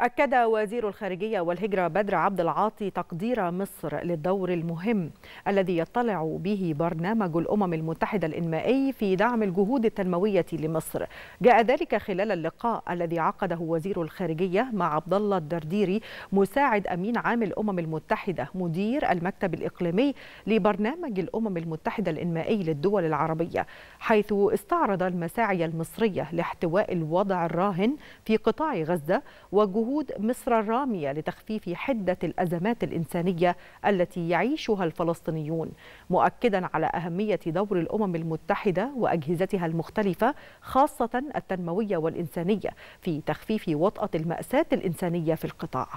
أكد وزير الخارجية والهجرة بدر عبد العاطي تقدير مصر للدور المهم الذي يطلع به برنامج الأمم المتحدة الإنمائي في دعم الجهود التنموية لمصر. جاء ذلك خلال اللقاء الذي عقده وزير الخارجية مع عبد الله الدرديري مساعد أمين عام الأمم المتحدة مدير المكتب الإقليمي لبرنامج الأمم المتحدة الإنمائي للدول العربية حيث استعرض المساعي المصرية لاحتواء الوضع الراهن في قطاع غزة وجهود جهود مصر الرامية لتخفيف حدة الأزمات الإنسانية التي يعيشها الفلسطينيون مؤكدا على أهمية دور الأمم المتحدة وأجهزتها المختلفة خاصة التنموية والإنسانية في تخفيف وطأة المأساة الإنسانية في القطاع